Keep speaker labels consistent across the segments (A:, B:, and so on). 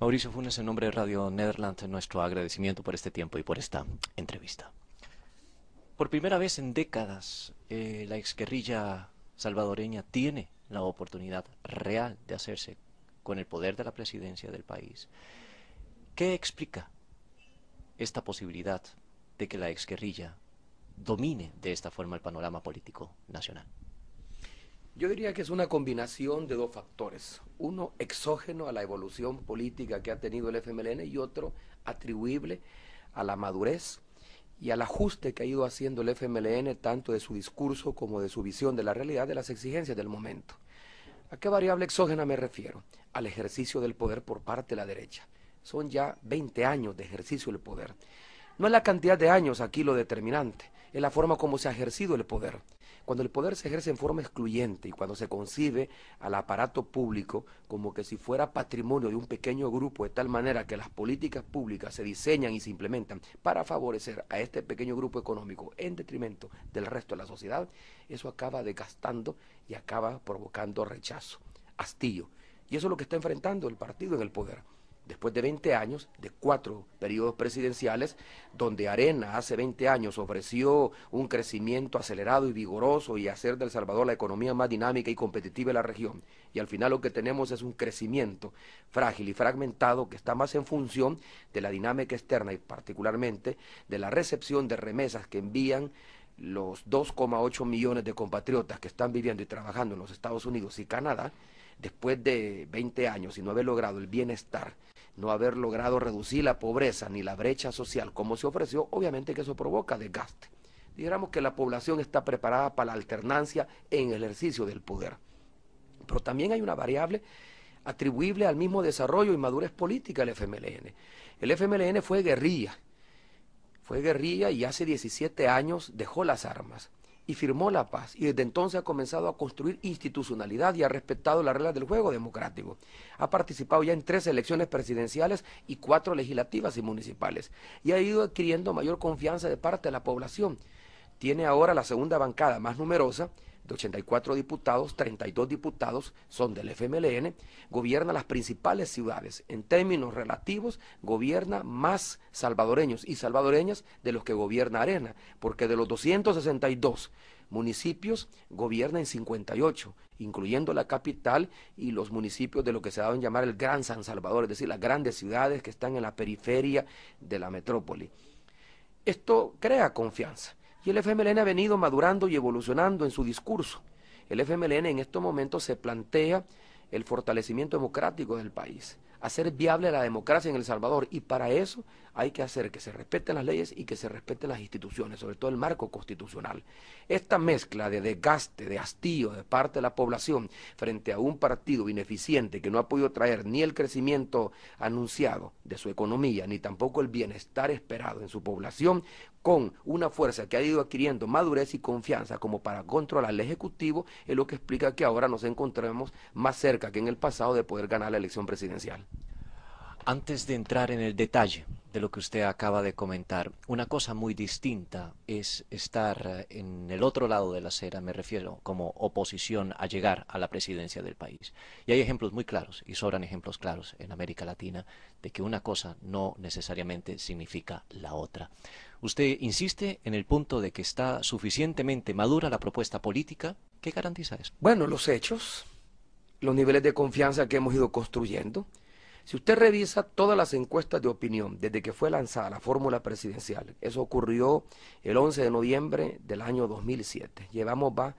A: Mauricio Funes, en nombre de Radio Nederland, nuestro agradecimiento por este tiempo y por esta entrevista. Por primera vez en décadas, eh, la exguerrilla salvadoreña tiene la oportunidad real de hacerse con el poder de la presidencia del país. ¿Qué explica esta posibilidad de que la exguerrilla domine de esta forma el panorama político nacional?
B: Yo diría que es una combinación de dos factores. Uno exógeno a la evolución política que ha tenido el FMLN y otro atribuible a la madurez y al ajuste que ha ido haciendo el FMLN tanto de su discurso como de su visión de la realidad de las exigencias del momento. ¿A qué variable exógena me refiero? Al ejercicio del poder por parte de la derecha. Son ya 20 años de ejercicio del poder. No es la cantidad de años aquí lo determinante, es la forma como se ha ejercido el poder. Cuando el poder se ejerce en forma excluyente y cuando se concibe al aparato público como que si fuera patrimonio de un pequeño grupo, de tal manera que las políticas públicas se diseñan y se implementan para favorecer a este pequeño grupo económico en detrimento del resto de la sociedad, eso acaba desgastando y acaba provocando rechazo, hastío. Y eso es lo que está enfrentando el partido en el poder después de 20 años, de cuatro periodos presidenciales, donde Arena hace 20 años ofreció un crecimiento acelerado y vigoroso y hacer de El Salvador la economía más dinámica y competitiva de la región. Y al final lo que tenemos es un crecimiento frágil y fragmentado que está más en función de la dinámica externa y particularmente de la recepción de remesas que envían los 2,8 millones de compatriotas que están viviendo y trabajando en los Estados Unidos y Canadá después de 20 años y no haber logrado el bienestar no haber logrado reducir la pobreza ni la brecha social como se ofreció, obviamente que eso provoca desgaste. Dijéramos que la población está preparada para la alternancia en el ejercicio del poder. Pero también hay una variable atribuible al mismo desarrollo y madurez política del FMLN. El FMLN fue guerrilla, fue guerrilla y hace 17 años dejó las armas y firmó la paz. Y desde entonces ha comenzado a construir institucionalidad y ha respetado las reglas del juego democrático. Ha participado ya en tres elecciones presidenciales y cuatro legislativas y municipales. Y ha ido adquiriendo mayor confianza de parte de la población. Tiene ahora la segunda bancada más numerosa, de 84 diputados, 32 diputados son del FMLN, gobierna las principales ciudades. En términos relativos, gobierna más salvadoreños y salvadoreñas de los que gobierna Arena, porque de los 262 municipios gobierna en 58, incluyendo la capital y los municipios de lo que se ha dado en llamar el Gran San Salvador, es decir, las grandes ciudades que están en la periferia de la metrópoli. Esto crea confianza y el FMLN ha venido madurando y evolucionando en su discurso. El FMLN en estos momentos se plantea el fortalecimiento democrático del país, hacer viable la democracia en El Salvador y para eso hay que hacer que se respeten las leyes y que se respeten las instituciones, sobre todo el marco constitucional. Esta mezcla de desgaste, de hastío de parte de la población frente a un partido ineficiente que no ha podido traer ni el crecimiento anunciado de su economía, ni tampoco el bienestar esperado en su población, con una fuerza que ha ido adquiriendo madurez y confianza como para controlar el Ejecutivo, es lo que explica que ahora nos encontramos más cerca que en el pasado de poder ganar la elección presidencial.
A: Antes de entrar en el detalle de lo que usted acaba de comentar, una cosa muy distinta es estar eh, en el otro lado de la acera, me refiero, como oposición a llegar a la presidencia del país. Y hay ejemplos muy claros, y sobran ejemplos claros en América Latina, de que una cosa no necesariamente significa la otra. Usted insiste en el punto de que está suficientemente madura la propuesta política. ¿Qué garantiza eso? Bueno, los hechos, los niveles de confianza que hemos ido construyendo. Si
B: usted revisa todas las encuestas de opinión desde que fue lanzada la fórmula presidencial, eso ocurrió el 11 de noviembre del año 2007. Llevamos va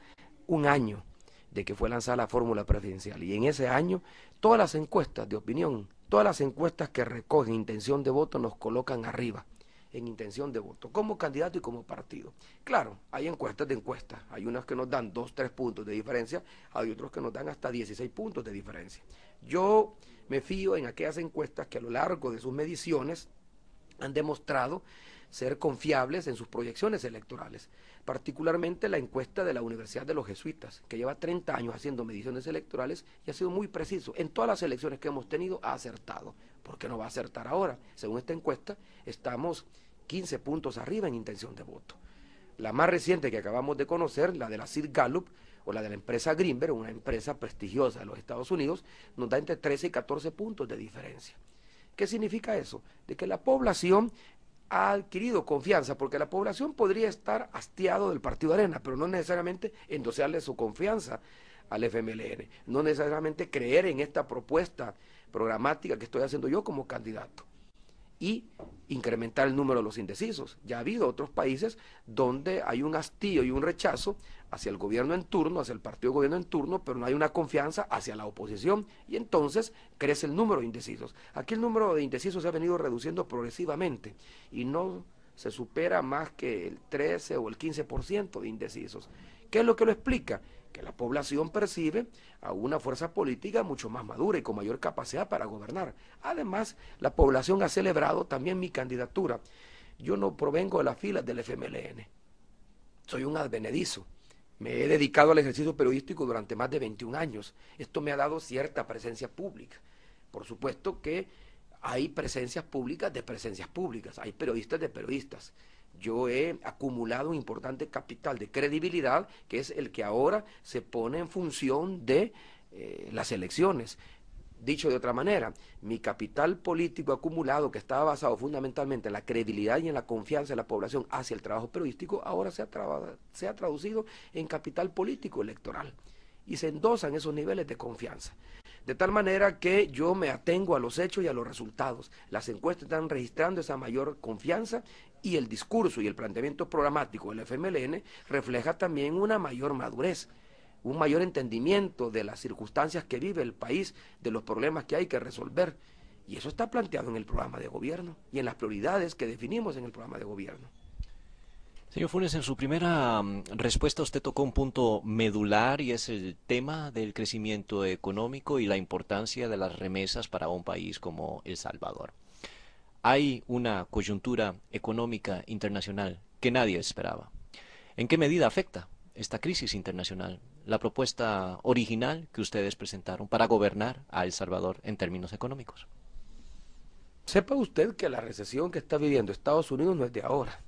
B: un año de que fue lanzada la fórmula presidencial y en ese año todas las encuestas de opinión, todas las encuestas que recogen intención de voto nos colocan arriba en intención de voto, como candidato y como partido. Claro, hay encuestas de encuestas, hay unas que nos dan 2, 3 puntos de diferencia, hay otros que nos dan hasta 16 puntos de diferencia. Yo me fío en aquellas encuestas que a lo largo de sus mediciones han demostrado ser confiables en sus proyecciones electorales, particularmente la encuesta de la Universidad de los Jesuitas, que lleva 30 años haciendo mediciones electorales y ha sido muy preciso. En todas las elecciones que hemos tenido ha acertado qué no va a acertar ahora. Según esta encuesta, estamos 15 puntos arriba en intención de voto. La más reciente que acabamos de conocer, la de la Sid Gallup, o la de la empresa Greenberg, una empresa prestigiosa de los Estados Unidos, nos da entre 13 y 14 puntos de diferencia. ¿Qué significa eso? De que la población ha adquirido confianza, porque la población podría estar hastiado del partido Arena, pero no necesariamente endosearle su confianza al FMLN, no necesariamente creer en esta propuesta programática que estoy haciendo yo como candidato y incrementar el número de los indecisos. Ya ha habido otros países donde hay un hastío y un rechazo hacia el gobierno en turno, hacia el partido de gobierno en turno, pero no hay una confianza hacia la oposición y entonces crece el número de indecisos. Aquí el número de indecisos se ha venido reduciendo progresivamente y no se supera más que el 13 o el 15% de indecisos. ¿Qué es lo que lo explica? Que la población percibe a una fuerza política mucho más madura y con mayor capacidad para gobernar. Además, la población ha celebrado también mi candidatura. Yo no provengo de las filas del FMLN. Soy un advenedizo. Me he dedicado al ejercicio periodístico durante más de 21 años. Esto me ha dado cierta presencia pública. Por supuesto que hay presencias públicas de presencias públicas, hay periodistas de periodistas yo he acumulado un importante capital de credibilidad que es el que ahora se pone en función de eh, las elecciones. Dicho de otra manera, mi capital político acumulado, que estaba basado fundamentalmente en la credibilidad y en la confianza de la población hacia el trabajo periodístico, ahora se ha traducido en capital político electoral. Y se endosan esos niveles de confianza. De tal manera que yo me atengo a los hechos y a los resultados. Las encuestas están registrando esa mayor confianza y el discurso y el planteamiento programático del FMLN refleja también una mayor madurez un mayor entendimiento de las circunstancias que vive el país, de los problemas que hay que resolver. Y eso está planteado en el programa de gobierno y en las prioridades que definimos en el programa de gobierno.
A: Señor Funes, en su primera mm, respuesta usted tocó un punto medular y es el tema del crecimiento económico y la importancia de las remesas para un país como El Salvador. Hay una coyuntura económica internacional que nadie esperaba. ¿En qué medida afecta esta crisis internacional la propuesta original que ustedes presentaron para gobernar a El Salvador en términos económicos? Sepa usted que la recesión que está viviendo Estados Unidos no es de ahora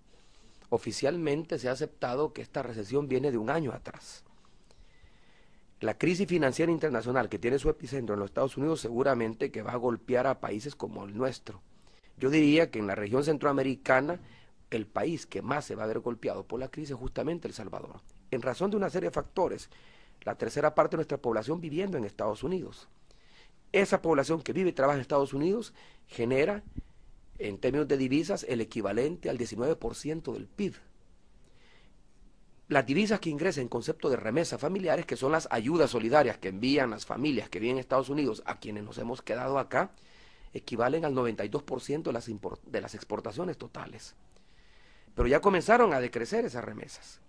B: oficialmente se ha aceptado que esta recesión viene de un año atrás. La crisis financiera internacional que tiene su epicentro en los Estados Unidos seguramente que va a golpear a países como el nuestro. Yo diría que en la región centroamericana el país que más se va a ver golpeado por la crisis es justamente El Salvador, en razón de una serie de factores. La tercera parte de nuestra población viviendo en Estados Unidos. Esa población que vive y trabaja en Estados Unidos genera en términos de divisas, el equivalente al 19% del PIB. Las divisas que ingresan en concepto de remesas familiares, que son las ayudas solidarias que envían las familias que viven en Estados Unidos a quienes nos hemos quedado acá, equivalen al 92% de las, de las exportaciones totales. Pero ya comenzaron a decrecer esas remesas.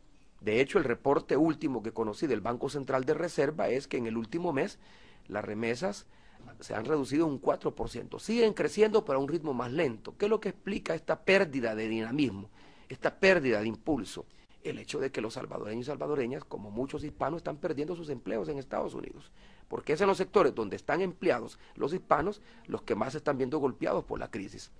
B: De hecho, el reporte último que conocí del Banco Central de Reserva es que en el último mes las remesas se han reducido un 4%. Siguen creciendo, pero a un ritmo más lento. ¿Qué es lo que explica esta pérdida de dinamismo, esta pérdida de impulso? El hecho de que los salvadoreños y salvadoreñas, como muchos hispanos, están perdiendo sus empleos en Estados Unidos. Porque es en los sectores donde están empleados los hispanos los que más están viendo golpeados por la crisis.